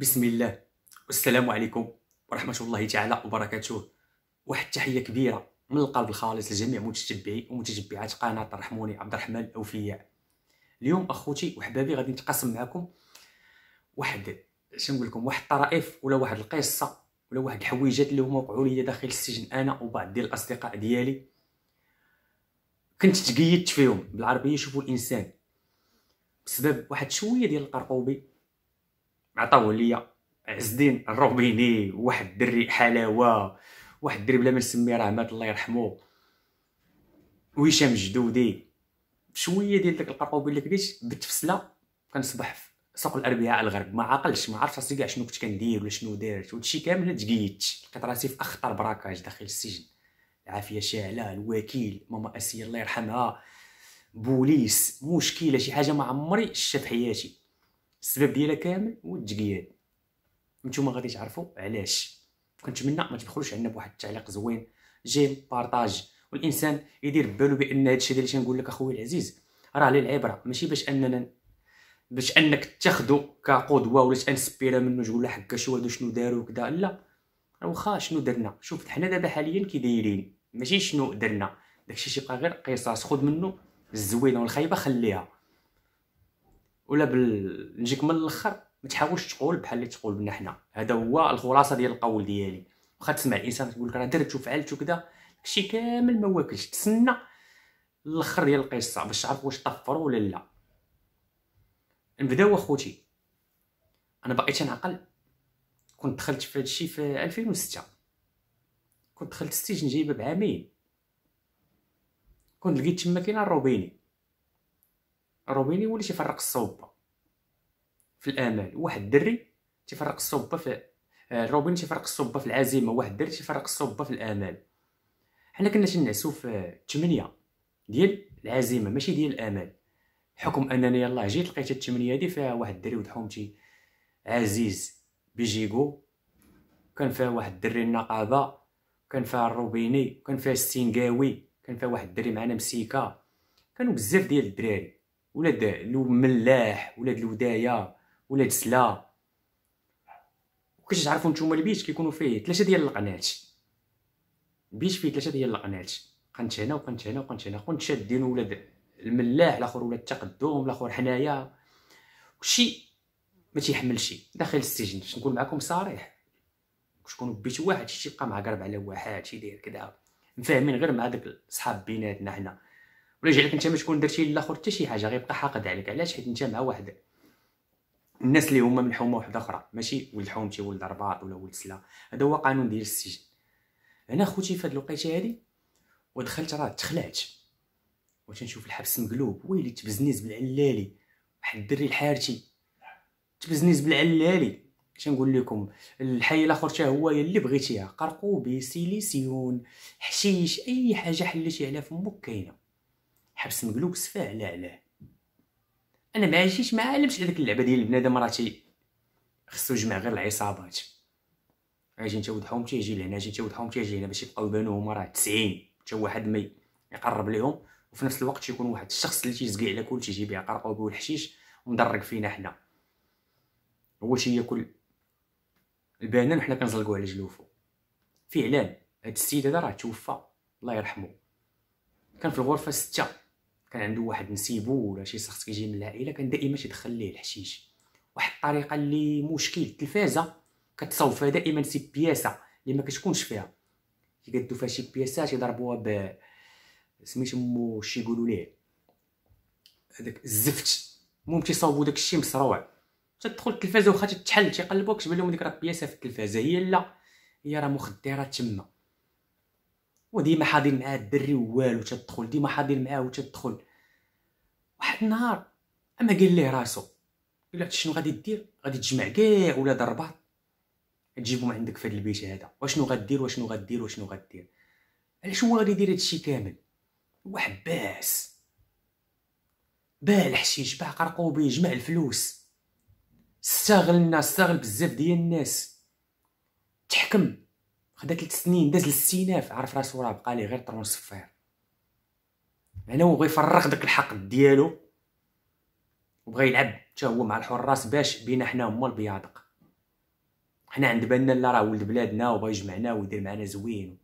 بسم الله والسلام عليكم ورحمه الله تعالى وبركاته واحد التحيه كبيره من القلب الخالص لجميع متتبعي ومتتبعات قناه رحموني عبد الرحمن الاوفياء اليوم اخوتي وحبابي غادي نتقاسم معكم واحد شنقول لكم واحد الطرائف ولا واحد القصه ولا واحد الحويجات اللي هما وقعوا لي داخل السجن انا وبعض ديال الاصدقاء ديالي كنت تقيدت فيهم بالعربيه شوفوا الانسان بسبب واحد شويه ديال القرقوبي عطاوه ليا عز الدين الروبيني واحد الدري حلاوه واحد الدري بلا ما نسمي راه مات الله يرحمه وهشام جدودي شويه ديال داك القرقوبين اللي كديت بالتفسله كنصبح في سوق الاربعاء الغرب ما عقلش ما عرفتش راسي كاع شنو كنت كندير ولا شنو دارت وهادشي كامل تقيت لقيت راسي في اخطر براكاج داخل السجن العافيه شاعله الوكيل ماما اسير الله يرحمها بوليس مشكله شي حاجه ما عمري شفت حياتي السبب ديالها كامل هو التقياد نتوما غادي تعرفوا علاش كنتمنى ما تدخلوش عندنا بواحد التعليق زوين جيم بارطاج والانسان يدير بالو بان هادشي اللي تنقول لك اخويا العزيز راه للعبره ماشي باش اننا باش انك تاخذو كقدوه ولا تنسبيرا منه تقول له حكا شو هادو شنو داروا وكذا لا واخا شنو درنا شوف حنا دابا حاليا كي دايرين ماشي شنو درنا داكشي تيبقى غير قصص خذ منه الزوينه والخايبه خليها ولا بال... نجيك من الاخر ما تحاولش تقول بحال اللي تقول بنا حنا هذا هو الخلاصه ديال القول ديالي واخا تسمع الانسان تقول لك راه درت وفعلت وكذا داكشي كامل ما واكلش تسنى الاخر ديال القصه باش تعرف واش طفر ولا لا نبداو اخوتي انا باقي تنعقل كنت دخلت في هادشي في 2006 كنت دخلت السجن جايبه بعامين كنت لقيت تما كاين الروبيني روبيني هو اللي تيفرق الصوبه في الامال واحد الدري تيفرق الصوبه في آه، روبين تيفرق الصوبه في العزيمه واحد الدري تيفرق الصوبه في الامال حنا كنا تنعسو في 8 آه، ديال العزيمه ماشي ديال الامال حكم انني يلاه جيت لقيت الثمانيه دي فيها واحد الدري ولد حومتي عزيز بيجيكو كان فيها واحد الدري النقابه كان فيها الروبيني كان فيها السينغاوي كان فيها واحد الدري معنا مسيكا كانوا بزاف ديال الدراري ولاد الملاح ولاد الودايا ولاد سلا تعرفوا نتوما البيت كيكونوا فيه ثلاثه ديال القنات البيت فيه ثلاثه ديال القنات قنت هنا وقنت هنا وقنت هنا قنت شادين ولاد الملاح الاخر ولاد التقدم الاخر حنايا وشي ما شي داخل السجن باش نكون معكم صريح شكون بيت واحد شي يبقى معقرب على واحد شي داير كذا مفاهمين غير مع داك صحاب بيناتنا حنا ولا يجعلك انت ما تكون درتي للاخر حتى شي حاجه غيبقى حاقد عليك علاش حيت انت مع واحد الناس اللي هما من حومه واحده اخرى ماشي ولد حومتي ولد رباط ولا ولد سلا هذا هو قانون ديال السجن انا خوتي في هاد الوقيته هادي ودخلت راه تخلعت وتنشوف الحبس مقلوب ويلي تبزنيز بالعلالي واحد الدري الحارتي تبزنيز بالعلالي تنقول لكم الحي الاخر حتى هو اللي بغيتيها قرقوبي سيليسيون حشيش اي حاجه حليتي على فمك كاينه حبس مقلوب سفاه لا علاه انا ما عايشيش ما علمش هذيك اللعبه ديال البنادم راتي خصو يجمع غير العصابات اجي انت ودحوم تيجي لهنا اجي انت ودحوم تيجي اجي هنا باش يبقاو يبانو هما راه 90 حتى واحد ما يقرب ليهم وفي نفس الوقت يكون واحد الشخص اللي تيزقي على كل كلشي تيبيع قرقوب والحشيش ومدرك فينا حنا هو شي ياكل البنان حنا كنزلقوا على جلوفو فعلا هاد السيد هذا راه توفى الله يرحمه كان في الغرفه سته كان عنده واحد نسيبو ولا شي شخص كيجي من العائله كان دائما يدخل ليه الحشيش واحد الطريقه اللي مشكل التلفازه كتصوب فيها دائما سي بياسه اللي ما كتكونش فيها كيقدو فيها شي بياسه ضربوها ب سميتو شي يقولوا ليه هذاك الزفت المهم تيصاوبوا داكشي مسروع تدخل التلفازه واخا تتحل تيقلبوك تبان لهم ديك راه بياسه في التلفازه هي لا هي راه مخدرات تما وديما حاضر معاه الدري والو تدخل ديما حاضر معاه وتدخل واحد النهار اما قال ليه راسو قال له شنو غادي دير غادي تجمع كاع ولاد الرباط تجيبهم عندك في هذا البيت هذا واشنو غدير واشنو غدير واشنو غدير علاش هو غادي يدير هادشي كامل هو حباس باع الحشيش باع قرقوبي جمع الفلوس استغل الناس استغل بزاف ديال الناس تحكم خدا ثلاث سنين داز للاستئناف عرف راسو راه بقى ليه غير ترونسفير صفير هنا هو بغا يفرغ داك الحقد ديالو وبغى يلعب حتى هو مع الحراس باش بينا حنا هما البياضق حنا عند بالنا لا راه ولد بلادنا وبغى يجمعنا ويدير معنا زوين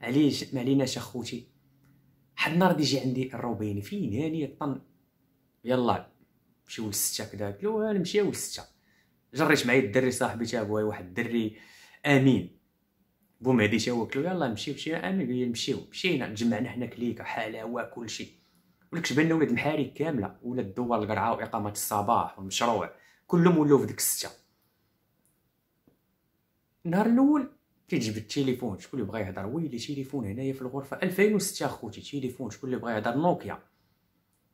علاش ما عليناش اخوتي حد النهار يجي عندي الروبيني فين هاني الطن يلا مشيو لستة كدا قلت له آه، نمشيو مشيو لستة جريت معايا الدري صاحبي تا واحد الدري امين بو هادي تا واكلو يلاه نمشيو مشينا امين قال نمشيو مشينا جمعنا حنا كليكه حلاوه كلشي ولك جبنا ولاد المحاريك كامله ولاد الدوار القرعه واقامه الصباح والمشروع كلهم ولاو في ديك السته النهار الاول كيجيب التليفون شكون اللي بغا يهضر ويلي تليفون هنايا في الغرفه 2006 اخوتي تليفون شكون اللي بغا يهضر نوكيا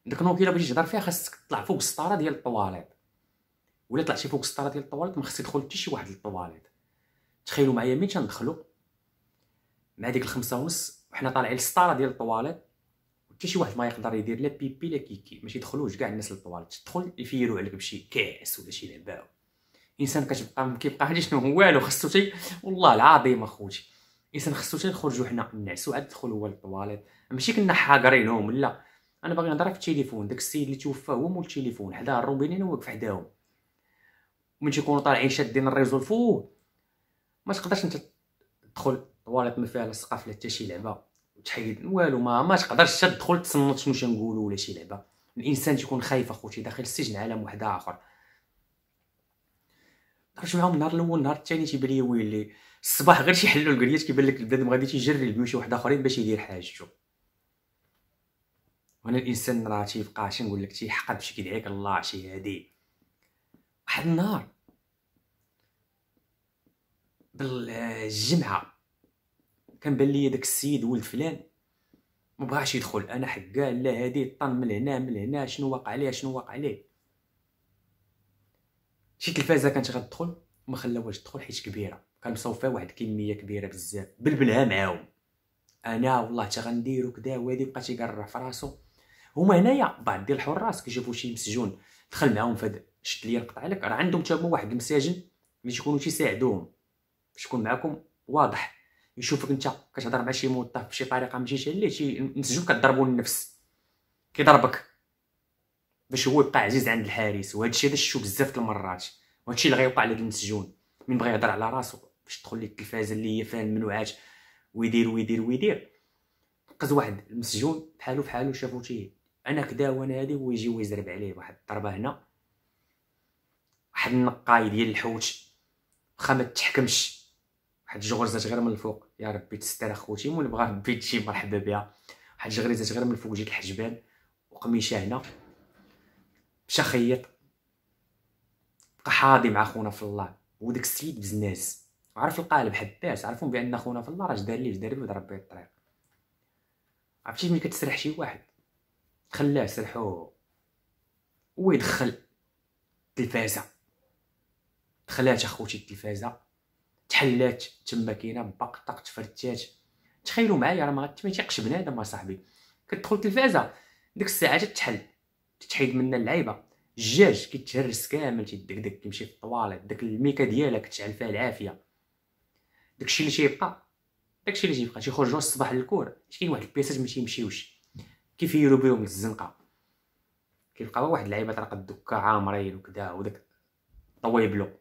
ديك نوكيا بغيتي تهضر فيها خاصك تطلع فوق السطاره ديال الطواليط ولا طلعتي فوق السطاره ديال الطواليط ما خصك تدخل حتى شي واحد للطواليط تخيلوا معايا مين تندخلوا مع ديك الخمسة ونص وحنا طالعين للسطارة ديال الطواليت حتى شي واحد ما يقدر يدير لا بيبي لا كيكي ماشي يدخلوش كاع الناس للطواليت تدخل يفيروا عليك بشي كاس ولا شي لعبه الانسان كتبقى ما كيبقى حتى شنو والو خصو شي والله العظيم اخوتي الانسان خصو شي نخرجوا حنا نعسوا عاد ندخلوا هو للطواليت ماشي كنا حاقرينهم لا انا باغي نهضر في التليفون داك السيد اللي توفى هو مول التليفون حدا الروبينين واقف حداهم من تيكونوا طالعين شادين الريزو فوق ما تقدرش انت تدخل طواليط ما فيها لا سقف لا حتى شي لعبه وتحيد والو ما ما تقدرش تدخل تصنت شنو تنقولوا ولا شي لعبه الانسان تيكون خايف اخوتي داخل السجن عالم واحد اخر خرج معاهم النهار الاول النهار الثاني تيبان لي ويلي الصباح غير حلو الكريات كيبان لك البنادم غادي تيجري بيو شي واحد اخرين باش يدير حاجته وانا الانسان راه تيبقى شنو نقول لك تيحقد باش كيدعيك الله شي هادي واحد النهار بالجمعه بان لي داك السيد ولد فلان ما بغاش يدخل انا حكا لا هادي طن من هنا من هنا شنو واقع عليه شنو واقع عليه شي تلفازه كانت غتدخل ما خلاوهاش تدخل حيت كبيره كان مصوفه واحد الكميه كبيره بزاف بلبلها معاهم انا والله تا غنديرو كدا وهادي بقى تيقرع في راسو هما هنايا بعض ديال الحراس كيشوفوا شي مسجون دخل معاهم فهاد شد لي القطع لك راه عندهم تا هما واحد المساجن اللي يكونوا تيساعدوهم باش يكون معاكم واضح يشوفك انت كتهضر مع شي موظف بشي طريقه شي اللي شي نسجوك كضربو النفس كيضربك باش هو يبقى عزيز عند الحارس وهذا الشيء هذا بزاف د المرات وهذا الشيء اللي غيوقع لهاد المسجون من بغى يهضر على راسو باش تدخل ليه التلفازه اللي هي فيها الممنوعات ويدير ويدير ويدير قز واحد المسجون بحالو بحالو شافو تيه انا كدا وانا هادي هو يجي ويزرب عليه واحد الضربه هنا واحد النقاي ديال الحوت واخا ما تحكمش واحد الجغرزات غير من الفوق يا ربي تستر اخوتي مول بغا ربي تجي مرحبا بها واحد الجغرزات غير من الفوق جيت الحجبان وقميشه هنا مشى خيط بقى حاضي مع خونا في الله وداك السيد بزناس عرف القالب حباس عرفهم بان خونا في الله راه دار ليه دار ليه ضرب الطريق عرفتي ملي كتسرح شي واحد خلاه سرحوه ويدخل التلفازه دخلات اخوتي التلفازه تحلات تما كاينه باق طاق تفرتات تخيلوا معايا راه ما تيقش بنادم اصاحبي كتدخل التلفازه ديك الساعه تتحل تتحيد منا اللعيبه الجاج كيتهرس كامل تيدكدك كيمشي في الطواليت داك الميكا ديالك تشعل فيها العافيه داكشي اللي تيبقى داكشي اللي تيبقى تيخرجوا الصباح للكور حيت كاين واحد البيساج ما تيمشيوش كيفيروا بهم الزنقه كيبقى واحد اللعيبه طرق الدكه عامرين وكذا وداك طويبلو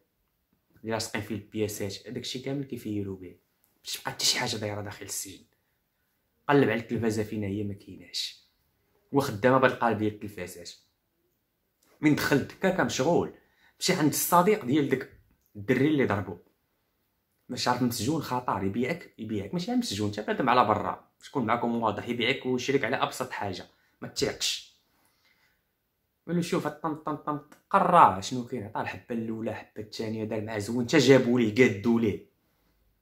لاصقين فيه البياسات الشيء كامل كيفيروا به باش تبقى حتى شي حاجه دايره داخل السجن قلب على التلفازه فينا هي ما كايناش وخدامه بالقالب ديال التلفازات من دخل الدكه كان مشغول مشى عند الصديق ديال داك الدري اللي ضربو مش عارف مسجون خطر يبيعك يبيعك ماشي مسجون انت بنادم على برا شكون معاكم واضح يبيعك ويشريك على ابسط حاجه ما تيعقش قال له شوف طن طن طن قرا شنو كاين عطاه الحبه الاولى الحبه الثانيه دار مع زوين حتى جابوا ليه قادوا ليه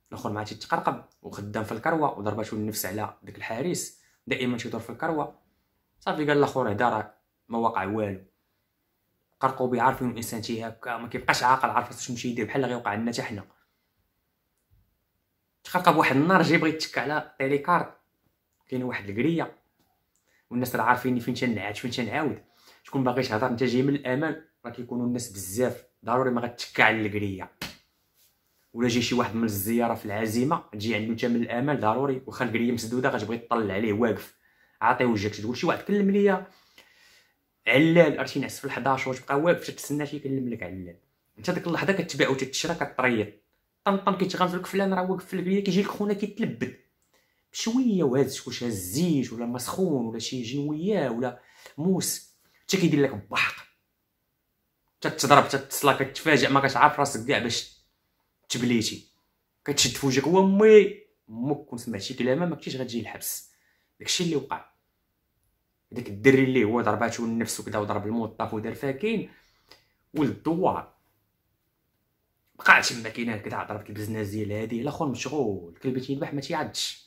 الاخر ما يتقرقب وخدام في الكروه وضربته النفس على داك الحارس دائما تيدور في الكروه صافي قال الاخر هدا راه ما وقع والو قرقوا بيه عارفين الانسان تي هكا ما كيبقاش عاقل عارف شنو مشي يدير بحال غيوقع لنا حتى حنا تقرقب واحد النهار جي بغيت يتك على تيليكارت كاين واحد القريه والناس راه عارفين فين تنعاد فين تنعاود شكون باغي تهضر انت جاي من الامان راه كيكونوا الناس بزاف ضروري ما غتكا على الكريه ولا جي شي واحد من الزياره في العزيمه تجي عنده انت من الامان ضروري واخا الكريه مسدوده غتبغي تطلع عليه واقف عاطي وجهك تقول شي واحد كلم ليا علال عرفتي نعس في 11 وتبقى واقف تتسنى شي يكلم لك علال انت ديك اللحظه كتباع وتتشرى كطريط طن طن كيتغمز لك فلان راه واقف في الكريه كيجي لك خونا كيتلبد بشويه وهز واش هاز الزيت ولا مسخون ولا شي جنويه ولا موس حتى كيدير لك بحق حتى تضرب حتى تصلا كتفاجئ ما كتعرف راسك كاع باش تبليتي كتشد في وجهك هو مي امك كون سمعتي كلامها ما كنتيش غتجي الحبس داكشي اللي وقع داك الدري اللي هو ضرباتو النفس وكدا وضرب الموظف ودار فاكين ولد الدوار بقى تما كاين كدا ضربت البزناز ديال هادي الاخر مشغول كلبي تيذبح ما تيعدش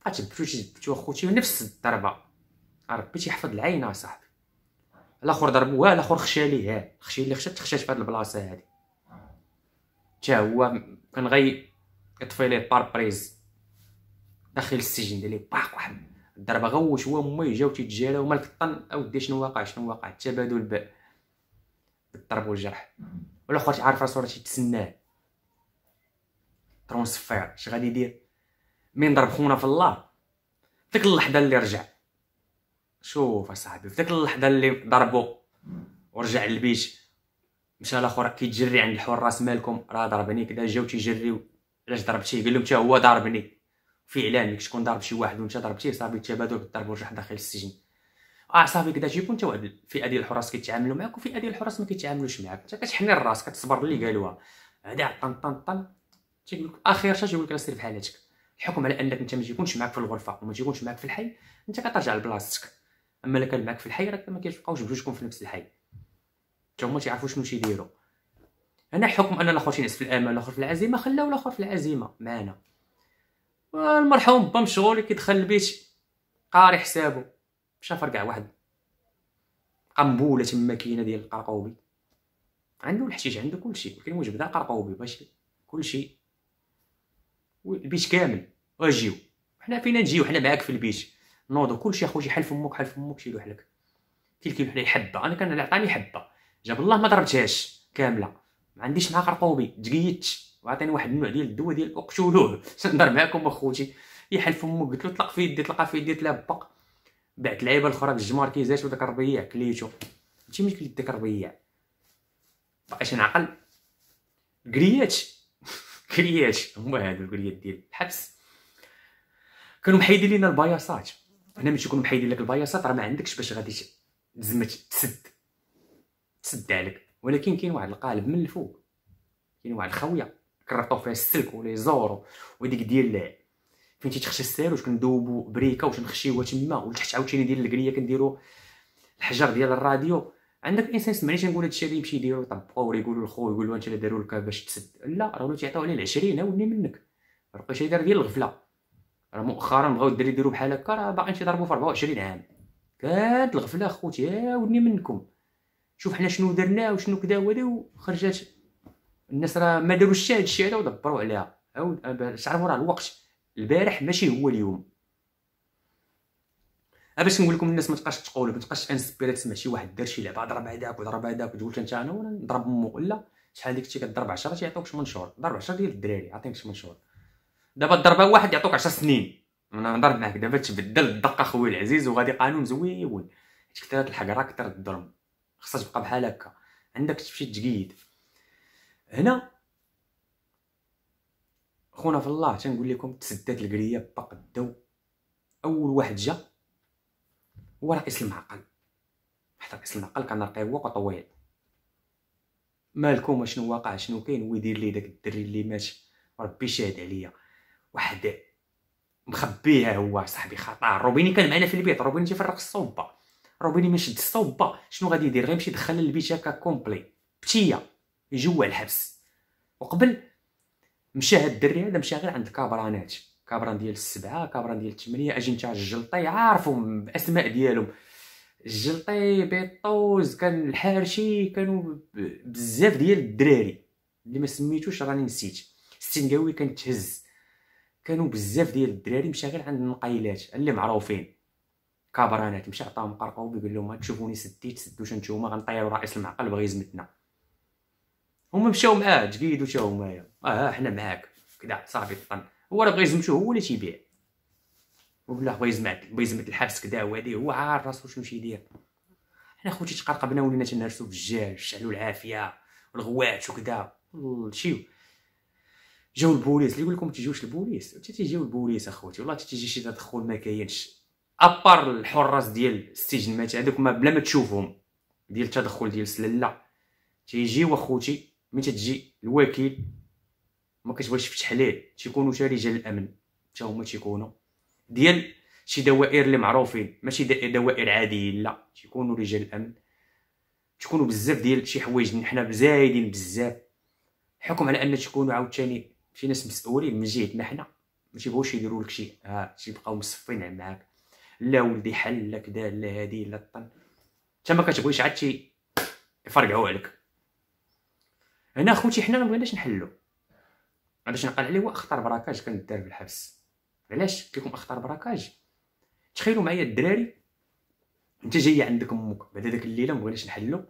بقى تبتو تيبتو اخوتي نفس الضربه ربي تيحفظ العينه صاحبي الاخر ضربوها الاخر خشى ليها خشى اللي خشات خشات في هاد البلاصه هادي حتى هو كان غي يطفي ليه باربريز داخل السجن دير ليه باق واحد الضربه غوش هو مو جاو تيتجالا مالك الطن اودي شنو واقع شنو واقع التبادل بالضرب والجرح والاخر عارف راسو راه تيتسناه ترونسفير اش غادي يدير من ضرب خونا في الله ديك اللحظه اللي رجع شوف اصاحبي في ديك اللحظه اللي ضربو ورجع للبيت مشى لاخر كيتجري عند الحور راس مالكم راه ضربني كدا جاو تيجريو علاش ضربتيه قال لهم حتى هو ضربني فعلا ملي كتكون ضرب شي واحد وانت ضربتيه صافي التبادل بالضرب ورجع داخل السجن اه صافي كدا تيكون انت واحد الفئه ديال الحراس كيتعاملوا معاك وفئه ديال الحراس ما كيتعاملوش معاك انت كتحني الراس كتصبر اللي قالوها هذا طن طن طن تيقول لك اخر شيء يقول لك سير في حالتك الحكم على انك انت ما تيكونش معاك في الغرفه وما تيكونش معاك في الحي انت كترجع لبلاصتك اما الا كان معاك في الحي راك ما كيلقاوش بجوجكم في نفس الحي حتى هما تيعرفوا شنو تيديروا هنا حكم ان الاخر تينعس في الامل الاخر في العزيمه خلاو الاخر في العزيمه معنا المرحوم با مشغول كيدخل البيت قاري حسابه مشى فرقع واحد قنبوله تما كاينه ديال القرقوبي عنده الحشيش عنده كلشي ولكن واش بدا قرقوبي باش كلشي البيت كامل اجيو حنا فينا نجيو حنا معاك في البيت نوض كلشي اخويا حل فمك حل فمك شي يلوح لك كي بحال لي حبه انا كان عطاني حبه جاب الله ما ضربتهاش كامله ما عنديش معاه قرطوبي تقيدت وعطيني واحد النوع ديال الدواء ديال اقتلوه نهضر معاكم اخوتي يحل فمك قلت له طلق في يدي طلق في يدي تلبق بعت لعيبه الاخرى بالجمار كيزاش وداك الربيع كليتو انت ملي كليت داك الربيع باش نعقل كريات كريات هما هادو الكريات ديال الحبس كانوا محيدين لينا البياصات هنا ملي تيكونوا محيدين لك البياسات راه ما عندكش باش غادي تزمت تسد تسد عليك ولكن كاين واحد القالب من الفوق كاين واحد الخويه كرطو فيها السلك ولا يزورو وديك ديال فين تيتخشى السير كندوبو بريكه نخشيوها تما ولتحت عاوتاني ديال الكريه كنديرو الحجر ديال الراديو عندك الانسان سمعني تنقول هادشي اللي يمشي يديرو طبور ويقولو لخو يقولو انت اللي دارو لك باش تسد لا راه ولاو تيعطيو عليه ها هاوني منك راه شي داير ديال الغفله راه مؤخرا بغاو الدراري يديروا بحال هكا راه باقيين تيضربوا في 24 عام كانت الغفله اخوتي يا ودني منكم شوف حنا شنو درنا وشنو كدا وهذا وخرجات الناس راه ما داروش حتى الشيء هذا ودبروا عليها او تعرفوا راه الوقت البارح ماشي هو اليوم باش نقول لكم الناس ما تبقاش تقول ما تبقاش انسبيري تسمع شي واحد دار شي لعبه ضرب هذاك وضرب هذاك وتقول انت انا نضرب مو لا شحال ديك كنتي كضرب 10 تيعطوك 8 شهور ضرب 10 ديال الدراري عاطينك 8 شهور دابا الضربه واحد يعطوك 10 سنين انا نهضر معاك دابا تبدل الدقه خويا العزيز وغادي قانون زويون حيت كثر الحقره كثر الظلم خصها تبقى بحال هكا عندك تمشي تقيد هنا خونا في الله تنقول لكم تسدات القريه با قداو اول واحد جا هو رئيس المعقل حتى رئيس المعقل كان رقيق وطويل مالكم شنو واقع شنو كاين ويدير لي داك الدري اللي مات ربي شاهد عليا واحد مخبيها هو صاحبي خطار روبيني كان معنا في البيت روبيني تيفرق الصوبه روبيني ما شد الصوبه شنو غادي يدير غيمشي دخل البيت هكا كومبلي بتيه جوا الحبس وقبل مشى هاد الدري هذا مشى غير عند كابرانات كابران ديال السبعه كابران ديال الثمانيه نتاع الجلطي عارفهم باسماء ديالهم الجلطي بيطوز كان الحارشي كانوا بزاف ديال الدراري اللي ما سميتوش راني نسيت السنقاوي كان تهز كانوا بزاف ديال الدراري مشاغل عند النقيلات اللي معروفين كابرانات مشى عطاهم قرقوبي بيقول لهم تشوفوني سديت سدوش نتوما غنطيروا رئيس المعقل بغى يزمتنا هما مشاو معاه تجيدو تا معايا اه حنا معاك كدا صافي طن هو راه بغى يزمتو هو اللي تيبيع والله بغى يزمت بغى يزمت الحبس كدا وهادي هو عارف راسو شنو يدير حنا خوتي تقرقبنا ولينا تنهرسو في الجاج شعلوا العافيه والغوات وكدا شيو جاو البوليس اللي يقول لكم تيجيوش البوليس حتى تيجيو البوليس اخوتي والله حتى تيجي شي تدخل ما كاينش ابار الحراس ديال السجن مات هذوك ما بلا ما تشوفهم ديال التدخل ديال السلله تيجيو اخوتي ملي تجي الوكيل ما كتبغيش تفتح ليه تيكونوا شي رجال الامن حتى هما تيكونوا ديال شي دوائر اللي معروفين ماشي دوائر عاديه لا تيكونوا رجال الامن تكونوا بزاف ديال شي حوايج حنا زايدين بزاف حكم على ان تكونوا عاوتاني شي ناس مسؤولين من جهتنا حنا ما تيبغوش يديروا لك شي ها تيبقاو مصفين معاك لا ولدي حل لا كدا لا هادي لا الطن حتى ما كتبغيش عاد تي يفرقعوا عليك هنا خوتي حنا ما بغيناش نحلو علاش نقال عليه هو اخطر براكاج كندار الحبس علاش كيكون اخطر براكاج تخيلوا معايا الدراري انت جاي عندك امك بعد داك الليله ما بغيناش نحلو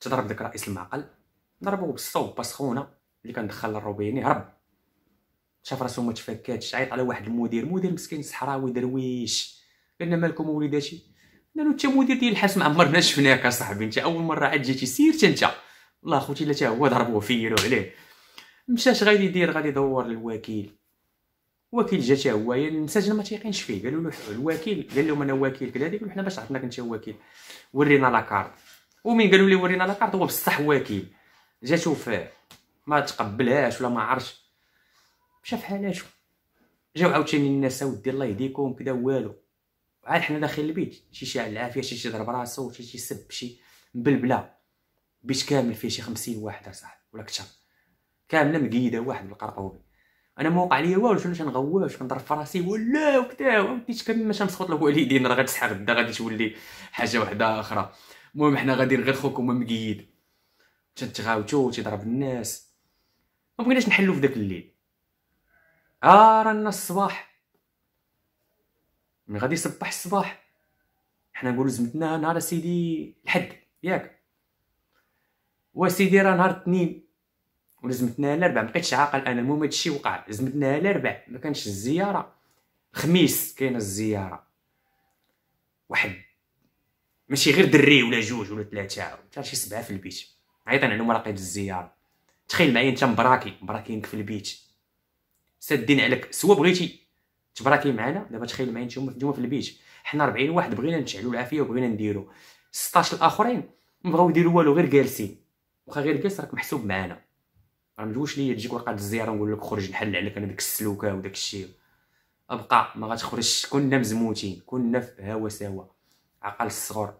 تضرب داك رئيس المعقل ضربوه بالصوب سخونه اللي كندخل للروبيني هرب شاف راسو ما تفكاتش عيط على واحد المدير مدير مسكين صحراوي درويش قالنا مالكم وليداتي قالو انت مدير ديال الحبس عمرنا شفناك اصاحبي انت اول مره عاد جيتي تا انت الله خوتي لا هو ضربوه فيلو عليه مشاش غادي يدير غادي يدور للوكيل وكيل جا تا هو المساجن يعني ما تيقينش فيه قالوا له الوكيل قال لهم انا وكيل كذا قالوا حنا باش عرفناك انت وكيل ورينا لاكارت ومين قالوا لي ورينا لاكارت هو بصح وكيل جا شوف ما تقبلهاش ولا ما عرفش مشى في حالاتو جاو عاوتاني الناس اودي الله يهديكم كدا والو عاد حنا داخل البيت شي شي على العافيه شي شي ضرب راسو شي شي سب شي مبلبله بيت كامل فيه شي خمسين واحد اصاحبي ولا كثر كامله مقيده واحد بالقرقوبي انا موقع ليا والو شنو تنغواش كنضرب في راسي ولا وكدا ومديتش كمل شنسخط مسخوط الوالدين راه غتسحق غدا غادي تولي حاجه وحده اخرى المهم حنا غاديين غير خوكم مقيد تنتغاوتو تيضرب الناس ما بغيناش نحلو في داك الليل عار لنا الصباح من غادي يصبح الصباح حنا نقولو زمتنا نهار سيدي الحد ياك سيدي راه نهار الاثنين ولزمتنا الاربع مبقيتش عاقل انا المهم هادشي وقع زمتنا الاربع ما كانش الزياره الخميس كاينه الزياره واحد ماشي غير دري ولا جوج ولا ثلاثه حتى شي سبعه في البيت عيط انا لهم راه الزياره تخيل معايا انت مبراكي مبراكينك في البيت سادين عليك سوا بغيتي تبراكي معنا دابا تخيل معايا نتوما في في البيت حنا 40 واحد بغينا نشعلوا العافيه وبغينا نديرو 16 الاخرين ما بغاو يديروا والو غير جالسين واخا غير جالس راك محسوب معانا راه مدوش ليا تجيك ورقه الزياره نقول لك خرج نحل عليك انا ديك السلوكه وداك الشيء ابقى ما غتخرجش كنا مزموتين كنا في هوا سوا عقل الصغر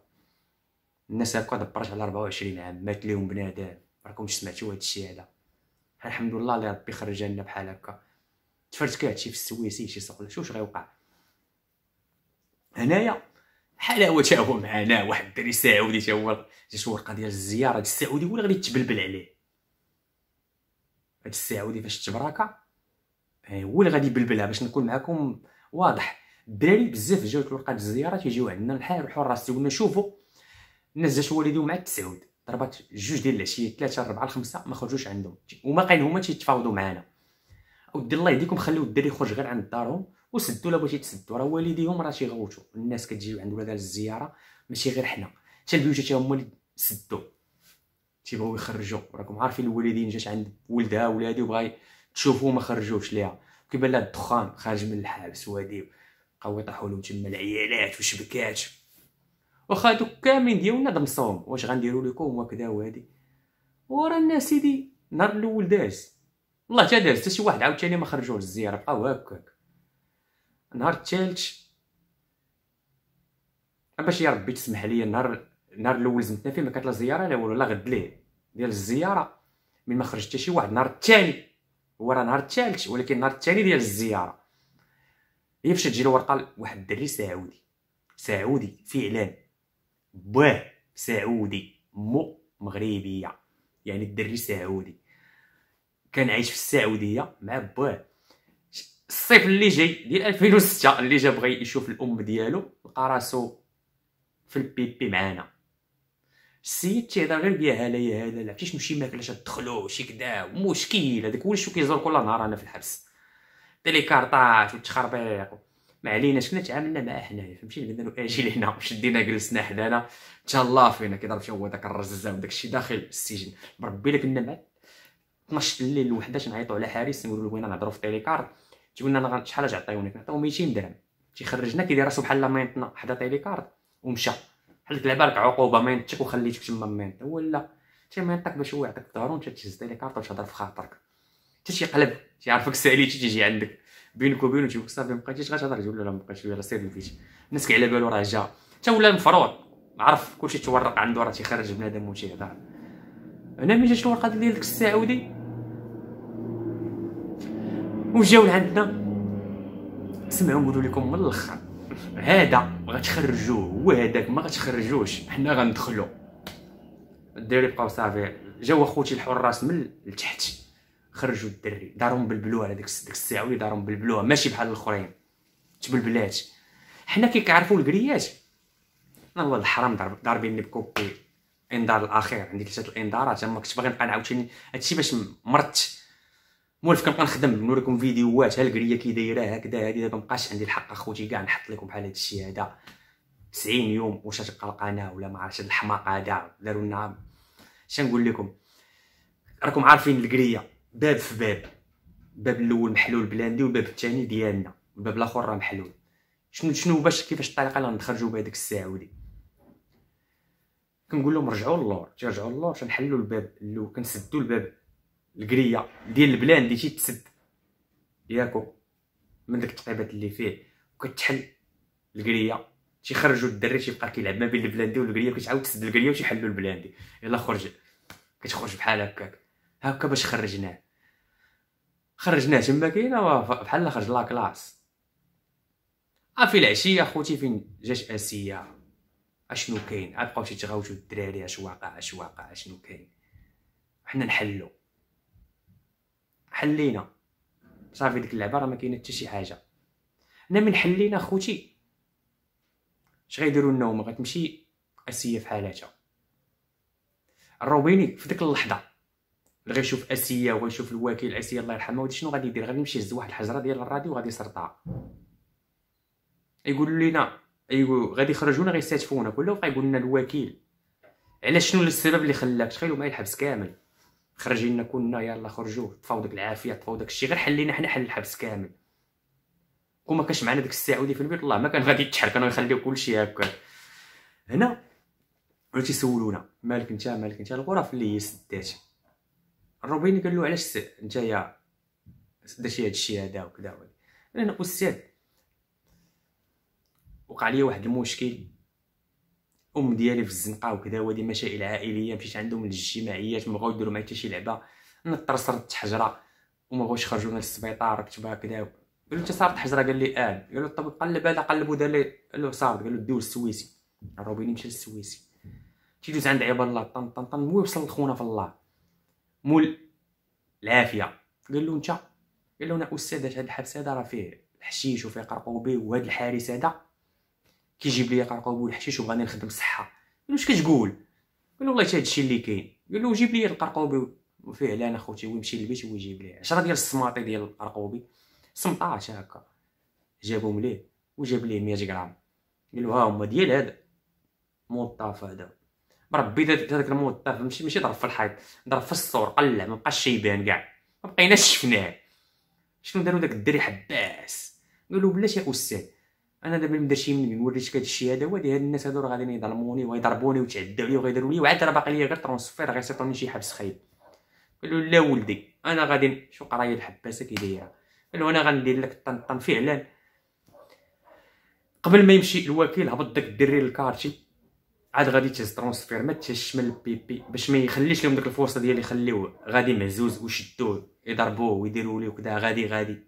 الناس هكا دبرت على 24 عام مات ليهم بنادم راكم سمعتوا هذا الشيء هذا الحمد لله اللي ربي خرجنا بحال هكا تفرتك هادشي في السويسي شي سوق شوف واش غيوقع هنايا حلاوه تا هو معانا واحد الدري سعودي تا هو جات ورقه ديال الزياره ديال السعودي هو غادي تبلبل عليه هاد السعودي فاش تبراكا هو اللي غادي يبلبلها باش نكون معكم واضح الدراري بزاف جاو الورقه ديال الزياره تيجيو عندنا الحال يروحوا لراسي قلنا شوفوا الناس جات والدي مع التسعود ضربات جوج ديال العشيه ثلاثه اربعه خمسه ما خرجوش عندهم وما قاين هما تيتفاوضوا معانا اودي الله يهديكم خليو الدري يخرج غير عند دارهم وسدوا الا بغيتي يتسدوا راه والديهم راه تيغوتوا الناس كتجي عند ولادها للزياره ماشي غير حنا حتى البيوت حتى هما اللي سدوا تيبغيو يخرجوا راكم عارفين الوالدين جات عند ولدها ولادي وبغى تشوفو ما خرجوش ليها كيبان لها الدخان خارج من الحبس وهادي بقاو يطيحوا لهم تما العيالات وشبكات واخا هادوك كاملين ديالنا دمصوهم واش غنديروا لكم وكذا وهادي ورا الناس سيدي نهار الاول داز والله تا دار حتى شي واحد عاوتاني ما خرجوه للزياره بقاو هكاك نهار الثالث باش يا ربي تسمح لي النهار النهار الاول زمتنا فيه ما كانت لا زياره لا والو لا غد ليه ديال الزياره من ما خرج حتى شي واحد النهار الثاني هو راه نهار الثالث ولكن النهار الثاني ديال الزياره هي فاش تجي الورقه واحد الدري سعودي سعودي فعلا باه سعودي مو مغربيه يعني الدري سعودي كان عايش في السعوديه مع باه الصيف اللي جاي ديال 2006 اللي جا بغى يشوف الام ديالو لقى راسو في البيبي معانا السيد تيهضر غير بيا هلا يا هلا لا شنو شي ماكله تدخلو شي كدا مشكل هذاك هو الشو كيزور كل نهار انا في الحبس كارطاج وتخربيق ما علينا شكون تعاملنا معاه حنايا فهمتي قلنا له اجي لهنا شدينا جلسنا حدانا تهلا فينا كيضرب شي هو داك الرزاز وداك الشيء داخل السجن بربي لك كنا معاه 12 الليل الوحده باش نعيطوا على حارس نقولو له وين نهضروا في تيليكارد تيقول لنا شحال اش نعطيو 200 درهم تيخرجنا كيدير راسو بحال لا ماينتنا حدا تيليكارد ومشى بحال على بالك عقوبه ماينتك وخليتك تما ماينت هو لا تي ماينتك باش هو يعطيك الدار وانت تهز تيليكارد تهضر في خاطرك حتى تيقلب تيعرفك ساليتي تيجي عندك بينك وبينه تيقول صافي مبقيتيش غتهضر تقول له لا مبقيتش لا سير الفيت الناس كي على بالو راه جا حتى ولا مفروض عرف كلشي تورق عنده راه تيخرج بنادم وتيهضر هنا ملي جات الورقه ديال ديك السعودي وجاو لعندنا سمعوا نقول لكم من الاخر هذا غتخرجوه هذاك ما غتخرجوش حنا غندخلو الدري بقاو صافي جاو اخوتي الحراس من لتحت خرجوا الدري دارهم بالبلوه على ديك ديك الساعوي دارهم بالبلوه ماشي بحال الاخرين تبلبلات حنا كي كيكعرفوا الكريات انا والله الحرام ضاربيني بكوبي الانذار الاخير عندي ثلاثه الانذارات تما كنت باغي نبقى عاوتاني هادشي باش مرت مولف كنبقى نخدم نوريكم فيديوهات ها القريه كي دايره هكذا هادي دابا مابقاش عندي الحق اخوتي كاع نحط لكم بحال هادشي هذا 90 يوم واش تبقى القناه ولا ما عرفتش هاد الحماقه هذا داروا لنا نقول لكم راكم عارفين القريه باب في باب الباب الاول محلول بلاندي والباب الثاني ديالنا الباب الاخر راه محلول شنو شنو باش كيفاش الطريقه اللي غنخرجوا بها داك السعودي كنقول لهم رجعوا للور ترجعوا للور تنحلوا الباب الاول كنسدوا الباب الكريه ديال البلان اللي تسد ياكو من داك التقيبات اللي فيه وكتحل الكريه تيخرجوا الدري تيبقى كيلعب ما بين البلاندي والكريه كتعاود تسد الكريه وتيحلوا البلاندي يلا خرج كتخرج بحال هكاك هكا باش خرجناه خرجناه تما كاينه بحال خرج لا كلاس اه، في العشيه اخوتي فين جاش اسيه اشنو كاين عاد اه، بقاو تيتغاوتو الدراري اش واقع اش واقع اشنو كاين حنا نحلو حلينا صافي ديك اللعبه راه ما كاينه حتى شي حاجه انا من حلينا خوتي اش غيديروا لنا هما غتمشي اسيا في حالاتها الروبيني في ديك اللحظه اللي غيشوف اسيا وغيشوف الوكيل اسيا الله يرحمها ودي شنو غادي يدير غادي يمشي يهز واحد الحجره ديال الراديو وغادي يسرطها يقول لينا ايوا غادي يخرجونا غيستاتفونا كله يقول لنا الوكيل علاش شنو السبب اللي خلاك تخيلوا معايا الحبس كامل خرجي لنا كلنا يلا خرجوا طفاو داك العافيه طفاو داك الشيء غير حلينا حنا حل الحبس كامل كون ما كانش معنا داك السعودي في البيت الله ما كان غادي يتحرك كانوا يخليو كلشي هكا هنا ولا تيسولونا مالك انت مالك انت الغرف اللي هي سدات الروبيني قال له علاش انت يا درتي هذا الشيء هذا وكذا انا استاذ وقع لي واحد المشكل الام ديالي في الزنقه وكذا هو دي مشاكل عائليه مشيت عندهم للاجتماعيات ما بغاو يديروا معايا حتى شي لعبه نطر صرت حجره وما بغاوش يخرجونا للسبيطار كتبها كذا قالوا انت صارت حجره قال لي اه قال له الطبيب قلب هذا قلب ودار لي قال له صارت قال له ديو للسويسي روبيني مشى للسويسي تيدوز عند عباد الله طن طن طن مو وصل لخونا في الله مول العافيه قال له انت قال له انا استاذ هذا الحبس هذا راه فيه الحشيش وفيه قرقوبي وهذا الحارس هذا كيجيب لي قرقوب والحشيش وبغاني نخدم الصحه قال واش كتقول قال له والله حتى هادشي اللي كاين قال له جيب لي القرقوبي وفعلا اخوتي هو يمشي للبيت ويجيب ليه 10 ديال السماطي ديال القرقوبي سمطاش هكا جابهم ليه وجاب ليه 100 غرام قال له ها هما ديال هذا موطاف هذا بربي هذاك الموطاف ماشي ماشي ضرب في الحيط ضرب في السور قلع ما بقاش يبان كاع ما بقيناش شفناه شنو داروا داك الدري حباس قال له بلاش يا استاذ انا دابا ما شي مني نوريتك هذا الشيء هذا وادي هاد الناس هادو راه غاديين يظلموني ويضربوني ويتعدوا لي وغيديروا لي وعاد راه باقي ليا غير ترونسفير غيصيفطوني شي حبس خايب قال له لا ولدي انا غادي شو قرايه الحباسه كي دايره قال له انا غندير لك طنطن فعلا قبل ما يمشي الوكيل هبط داك الدري للكارتي عاد غادي تهز ترونسفير ما تهزش من البيبي باش ما يخليش لهم ديك الفرصه ديال يخليوه غادي مهزوز وشدوه يضربوه ويديروا ليه وكذا غادي غادي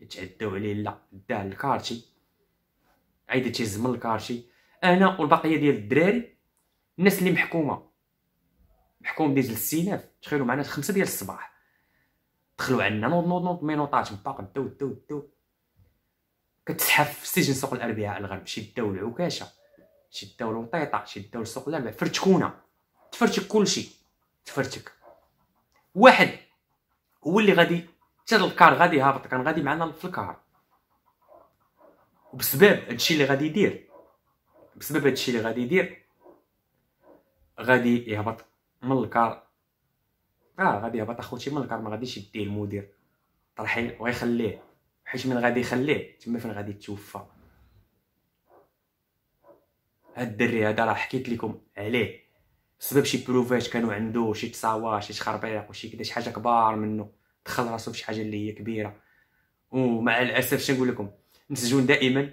يتعدوا عليه لا داه للكارتي عايده تهز من الكارشي انا والبقيه ديال الدراري الناس اللي محكومه محكوم ديال الاستئناف تخيلوا معنا خمسة ديال الصباح دخلوا عندنا نوض نوض نوض مينوطات مطاق داو داو داو كتسحف في سجن سوق الاربعاء الغرب شداو العكاشه شداو الوطيطه شداو سوق الاربعاء فرتكونا تفرتك كلشي تفرتك واحد هو اللي غادي حتى الكار غادي هابط كان غادي معنا في الكار وبسبب هادشي اللي غادي يدير بسبب هادشي اللي غادي يدير غادي يهبط من الكار اه غادي يهبط اخوتي من الكار ما غاديش يديه المدير طرحين ويخليه حيت من غادي يخليه تما فين غادي يتوفى هاد الدري هذا راه حكيت لكم عليه بسبب شي بروفات كانوا عنده شي تصاور شي تخربيق وشي كدا شي حاجه كبار منه دخل راسو فشي حاجه اللي هي كبيره ومع الاسف شنو نقول لكم مسجون دائما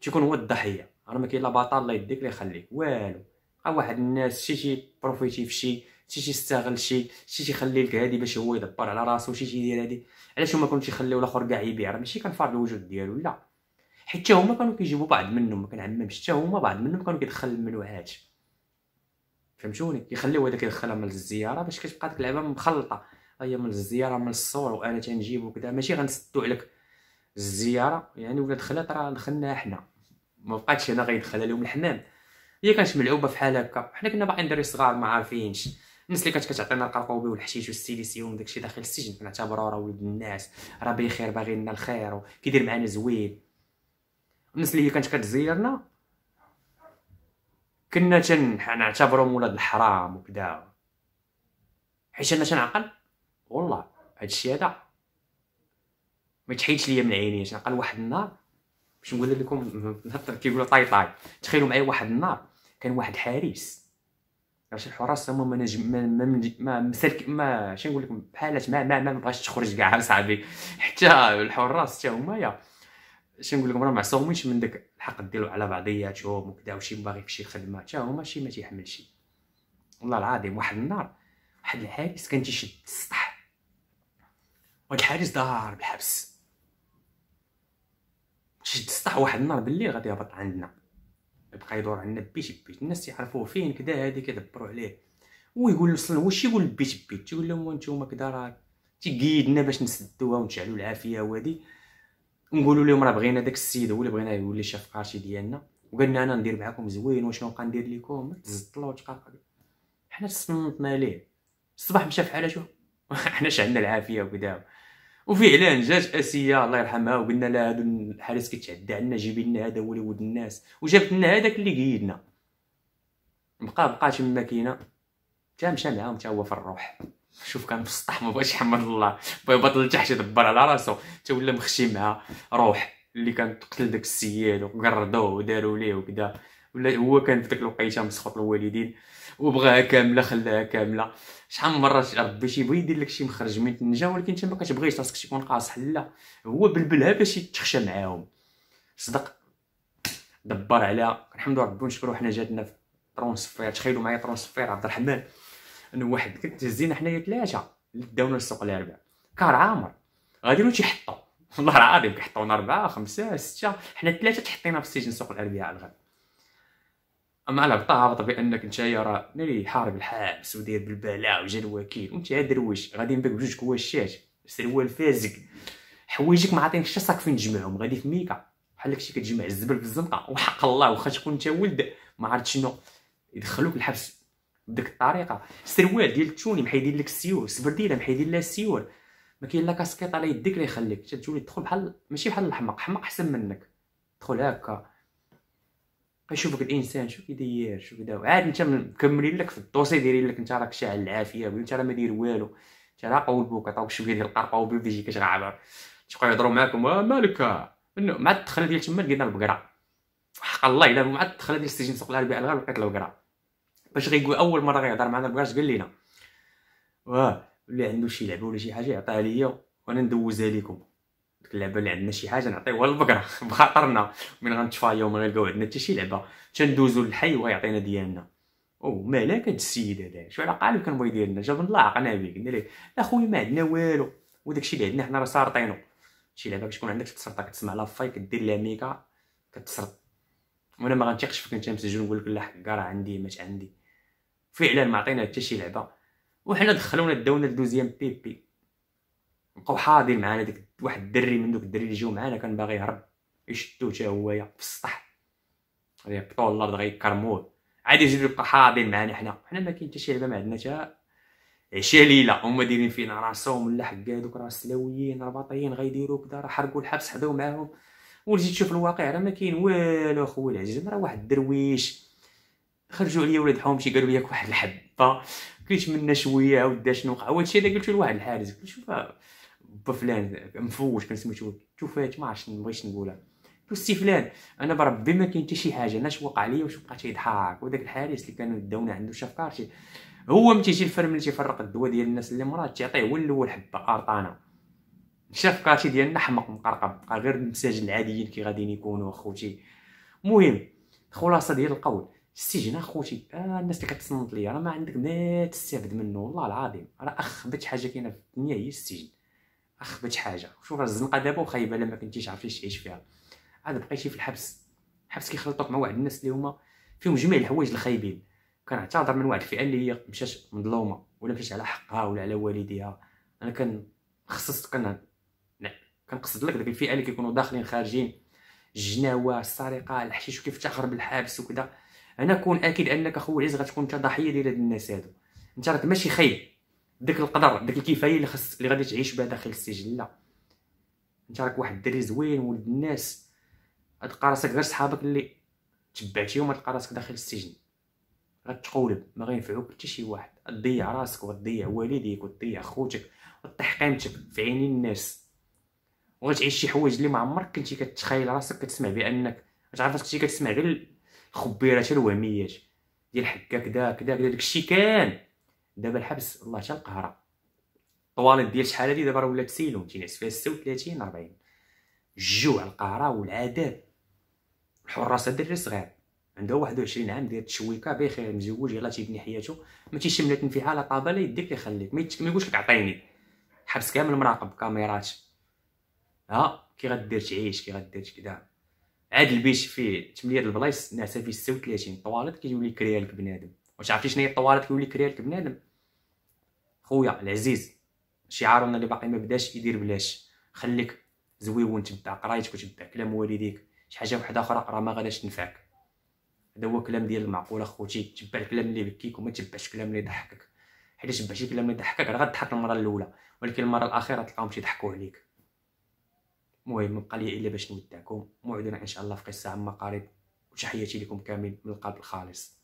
تيكون هو الضحيه راه ما كاين لا بطال الله يديك لا يخليك والو غا واحد الناس شي بروفيتي فشي شي شي شي شي تيخلي لك هادي باش هو يدبر على راسو شي يدير هادي علاش هما كانوا تيخليو الاخر كاع يبيع راه ماشي كنفرض الوجود ديالو لا حيت هما كانوا كيجيبوا بعض منهم ما كنعممش حتى هما بعض منهم كانوا كيدخل المنوعات فهمتوني كيخليو هذا كيدخلها من الزياره باش كتبقى ديك اللعبه مخلطه هي من الزياره من الصور وانا تنجيب وكذا ماشي غنسدو عليك الزياره يعني ولا دخلت راه دخلناها حنا ما بقاتش انا غيدخلها لهم الحمام هي كانت ملعوبه بحال هكا حنا كنا باقيين دري صغار ما عارفينش الناس اللي كانت كتعطينا القرقوبي والحشيش والسيليسيوم داكشي داخل السجن كنعتبرو راه ولد الناس راه بخير باغي لنا الخير وكيدير معانا زوين الناس اللي هي كانت كتزيرنا كنا تنعتبرهم ولاد الحرام وكدا حيت انا تنعقل والله هادشي هذا ما تحيدش ليا من عيني يعني قال واحد النهار باش نقول لكم كيقولوا طاي طاي تخيلوا معايا واحد النهار كان واحد حارس عرفتي الحراس هما ما نجم ما ما, ما مسلك ما شنو نقول لكم بحالات ما ما ما بغاش تخرج كاع صاحبي حتى الحراس حتى هما شنو نقول لكم راه معصومينش من داك الحق ديالو على بعضياتهم وكذا وشي باغي في شي خدمه حتى هما شي ما شي والله العظيم واحد النهار واحد الحارس كان تيشد السطح واحد الحارس دار بالحبس شد سطح واحد النهار باللي غادي يهبط عندنا يبقى يدور عندنا بيت بيت الناس يعرفوه فين كدا هادي كيدبروا عليه ويقول له اصلا واش يقول بيت بيت تيقول لهم وانتوما كدا راه تيقيدنا باش نسدوها ونشعلوا العافيه وهادي نقولوا لهم راه بغينا داك السيد هو اللي بغينا يولي شاف قارشي ديالنا وقالنا انا ندير معاكم زوين وشنو نبقى ندير لكم تزطلوا تقرقعوا حنا تصنطنا ليه الصباح مشى في حاله حنا شعلنا العافيه وكدا وفعلا جات اسيا الله يرحمها وقلنا لها هذا الحارس كيتعدى عنا جيبي لنا هذا هو اللي ولد الناس وجابت لنا هذاك اللي قيدنا بقى بقى تما كاينه تا مشى معاهم تا هو في الروح شوف كان في السطح ما بغاش يحمد الله بغا يبطل لتحت يدبر على راسو تا ولا مخشي معاه روح اللي كان تقتل داك السيال وقردوه وداروا ليه وكذا ولا هو كان في ديك الوقيته مسخوط الوالدين وبغاها كامله خلاها كامله شحال من مره ربي شي بغي يدير لك شي مخرج من النجا ولكن انت ما كتبغيش راسك تكون قاصح لا هو بلبلها باش يتخشى معاهم صدق دبر عليها الحمد لله ربي ونشكرو حنا جاتنا في ترونسفير تخيلوا معايا ترونسفير عبد الرحمن انه واحد هزينا حنايا ثلاثه داونا السوق الاربع كار عامر غادي نمشي حطو والله العظيم كيحطونا اربعه خمسه سته حنا ثلاثه تحطينا في السجن سوق الاربعاء الغد اما على بطا هابط بانك نتايا راه ملي حارب الحابس ودير بالبلاء وجا الوكيل وانت درويش غادي نبيك بجوج كواشات سروال فازك حوايجك ما عاطينك حتى صاك فين نجمعهم غادي في ميكا بحال داكشي كتجمع الزبل في الزنقه وحق الله واخا تكون انت ولد ما عرفت شنو يدخلوك الحبس بديك الطريقه السروال ديال التوني محيدين لك السيور سبرديله محيدين لها السيور ما كاين لا كاسكيط على يديك لا يخليك تولي تدخل بحال ماشي بحال الحمق حمق احسن منك تدخل هكا كيشوفك الانسان شو كيداير شو كدا عاد انت مكملين لك في الدوسي دايرين لك انت راك شاعل العافيه انت راه ما داير والو انت راه بوك عطاوك شويه ديال القرقه وبيجي يجيك غابر تبقاو يهضروا معاكم آه، مالك مع الدخله ديال تما لقينا البقره حق الله الا مع الدخله ديال السجن سوق العربي على الغرب لقيت البقره باش غيقول اول مره غيهضر معنا البقره قال لينا واه اللي عنده شي لعبه ولا شي حاجه يعطيها ليا وانا ندوزها ليكم اللعبه اللي عندنا شي حاجه نعطيوها للبقره بخاطرنا من غنتفايو من غنلقاو عندنا حتى شي لعبه تندوزو للحي يعطينا ديالنا او مالك هاد السيد هذا شو على قالو كان بغي يدير لنا جاب الله عقنا به قلنا ليه اخويا ما عندنا والو وداكشي اللي عندنا حنا راه سارطينو شي لعبه كتكون عندك تسرطا كتسمع فاي كدير لها ميكا كتسرط وانا ما غنتيقش فيك انت مسجل نقول لك لا حكا راه عندي ما عندي فعلا ما عطينا حتى شي لعبه وحنا دخلونا داونا الدوزيام بيبي بي بقاو حاضرين معانا داك واحد الدري من دوك الدري اللي جاو معانا كان باغي يهرب يشدو حتى هويا في السطح يهبطوا الله بغا يكرموه عاد يجي يبقى حاضرين معانا حنا حنا ما كاين حتى شي لعبه ما عندنا حتى عشا ليله هما دايرين فينا راسهم ولا حكا هادوك راه سلاويين رباطيين غيديرو كدا راه حرقوا الحبس حداو معاهم ولجيت تشوف الواقع راه ما كاين والو خويا العزيز راه واحد الدرويش خرجوا عليا ولاد حومشي قالوا ياك واحد الحبه كليت منا شويه عاود دا شنو وقع هادشي اللي قلت لواحد الحارس قلت شوف بفلان مفوش كان سميتو جوفات ما عرفتش بغيتش نقولها قلت فلان انا بربي ما كاين حتى شي حاجه انا اش وقع لي واش بقى تيضحك وداك الحارس اللي كانوا داونا عنده شافكار شي هو ملي تيجي الفرمل تيفرق الدواء ديال الناس اللي مرات تيعطيه هو الاول حبه قرطانه كارتي ديالنا حمق مقرقب بقى غير المساجين العاديين كي غاديين يكونوا اخوتي المهم خلاصه ديال القول السجن اخوتي آه الناس اللي كتصنت ليا راه ما عندك ما تستافد منه والله العظيم راه اخبت حاجه كاينه في الدنيا هي السجن اخبث حاجه شوف الزنقه دابا وخايبه لما كنتيش عارف ليش تعيش فيها عاد بقيتي في الحبس الحبس كيخلطوك مع واحد الناس اللي هما فيهم جميع الحوايج الخايبين كنعتذر من واحد الفئه اللي هي مشات مظلومه ولا مشات على حقها ولا على والديها انا كان خصصت كان كنقصد لك ديك الفئه اللي كيكونوا داخلين خارجين الجناوه السرقه الحشيش وكيفتخر بالحبس وكذا انا كون اكيد انك اخويا العز غتكون انت ضحيه ديال هاد الناس هادو انت راك ماشي خايب داك القدر داك الكفايه اللي خص اللي غادي تعيش بها داخل السجن لا انت راك واحد الدري زوين ولد الناس غتلقى راسك غير صحابك اللي تبعتيهم غتلقى راسك داخل السجن غتقولب ما غينفعوك حتى شي واحد تضيع راسك وتضيع والديك وتضيع خوتك وتطيح قيمتك في عينين الناس وغتعيش شي حوايج اللي ما عمرك كنتي كتخيل راسك كتسمع بانك تعرف كنتي كتسمع غير الخبيرات الوهميات ديال حكاك داك داك داك داكشي كان دابا الحبس الله حتى القهره الطواليت ديال شحال هادي دابا راه ولات سيلون تينعس فيها 36 40 الجوع القهره والعذاب الحراس الدري صغير عنده 21 عام داير التشويكه بخير مزوج يلاه تيبني حياته ما لا تنفيحه لا طابه لا يديك لا ما يقولش لك عطيني حبس كامل مراقب كاميرات ها كي غدير تعيش كي غدير كدا عاد البيت فيه 8 البلايص ناعسه فيه 36 طواليت كيولي كريالك بنادم واش عرفتي شنو هي كيولي كريالك بنادم خويا العزيز شعارنا اللي باقي ما بداش يدير بلاش خليك زويون تبدا قرايتك وتبدا كلام والديك شي حاجه وحده اخرى راه ما غاداش تنفعك هذا هو كلام ديال المعقول اخوتي تبع الكلام اللي يبكيك وما تبعش الكلام اللي يضحكك حيت تبع شي كلام اللي يضحكك راه غتضحك المره الاولى ولكن المره الاخيره تلقاهم تيضحكوا عليك المهم ما بقى لي الا باش نودعكم موعدنا ان شاء الله في قصه عما قريب وتحياتي لكم كامل من القلب الخالص